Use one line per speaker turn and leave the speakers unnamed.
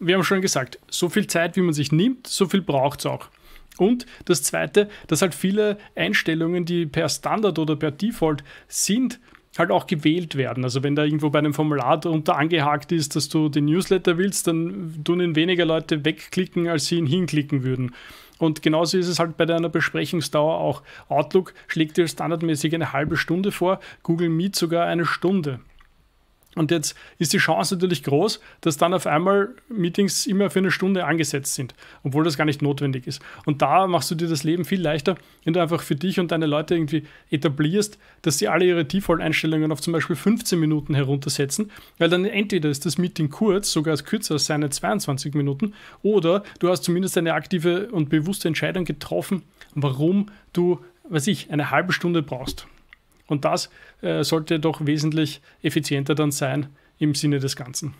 wir haben schon gesagt, so viel Zeit, wie man sich nimmt, so viel braucht es auch. Und das Zweite, dass halt viele Einstellungen, die per Standard oder per Default sind, halt auch gewählt werden. Also wenn da irgendwo bei einem Formular darunter angehakt ist, dass du den Newsletter willst, dann tun ihn weniger Leute wegklicken, als sie ihn hinklicken würden. Und genauso ist es halt bei deiner Besprechungsdauer auch. Outlook schlägt dir standardmäßig eine halbe Stunde vor, Google Meet sogar eine Stunde. Und jetzt ist die Chance natürlich groß, dass dann auf einmal Meetings immer für eine Stunde angesetzt sind, obwohl das gar nicht notwendig ist. Und da machst du dir das Leben viel leichter, wenn du einfach für dich und deine Leute irgendwie etablierst, dass sie alle ihre Default-Einstellungen auf zum Beispiel 15 Minuten heruntersetzen, weil dann entweder ist das Meeting kurz, sogar als kürzer als seine 22 Minuten, oder du hast zumindest eine aktive und bewusste Entscheidung getroffen, warum du, weiß ich, eine halbe Stunde brauchst. Und das äh, sollte doch wesentlich effizienter dann sein im Sinne des Ganzen.